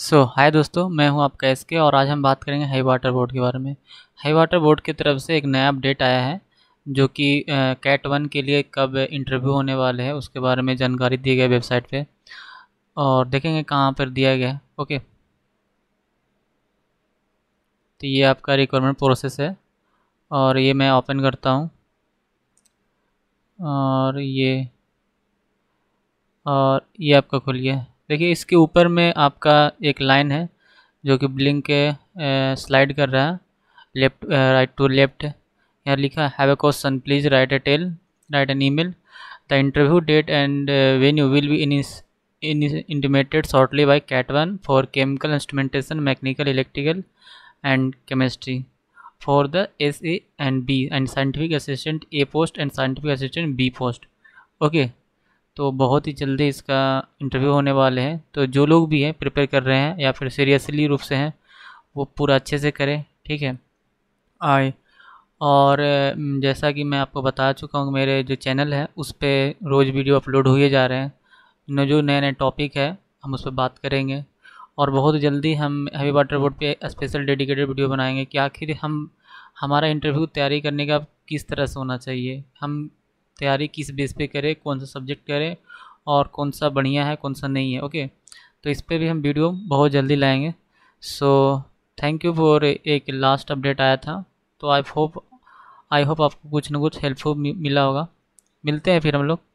सो so, हाय दोस्तों मैं हूं आपका एस के और आज हम बात करेंगे हाई वाटर बोर्ड के बारे में हाई वाटर बोर्ड की तरफ से एक नया अपडेट आया है जो कि कैट वन के लिए कब इंटरव्यू होने वाले हैं उसके बारे में जानकारी दी गई वेबसाइट पे और देखेंगे कहाँ पर दिया गया ओके तो ये आपका रिक्वायरमेंट प्रोसेस है और ये मैं ओपन करता हूँ और ये और ये आपका खुल गया देखिए इसके ऊपर में आपका एक लाइन है जो कि ब्लिंक के स्लाइड कर रहा है लेफ्ट राइट टू लेफ्ट यहाँ लिखा have a question please write a tell write an email the interview date and when you will be in in intimated shortly by cat one for chemical instrumentation mechanical electrical and chemistry for the S A and B and scientific assistant A post and scientific assistant B post okay तो बहुत ही जल्दी इसका interview होने वाले हैं तो जो लोग भी हैं प्रिपेयर कर रहे हैं या फिर सीरियसली रूप से हैं वो पूरा अच्छे से करें ठीक है आए और जैसा कि मैं आपको बता चुका हूँ मेरे जो चैनल है उस पर रोज़ वीडियो अपलोड हुए जा रहे हैं जो नए नए टॉपिक है हम उस पर बात करेंगे और बहुत जल्दी हम हैवी वाटर बोर्ड पर स्पेशल डेडिकेटेड वीडियो बनाएंगे कि आखिर हम हमारा इंटरव्यू तैयारी करने का किस तरह से होना चाहिए हम तैयारी किस बेस पे करें कौन सा सब्जेक्ट करें और कौन सा बढ़िया है कौन सा नहीं है ओके तो इस पर भी हम वीडियो बहुत जल्दी लाएंगे सो थैंक यू फॉर एक लास्ट अपडेट आया था तो आई होप आई होप आपको कुछ ना कुछ हेल्पफुल मिला होगा मिलते हैं फिर हम लोग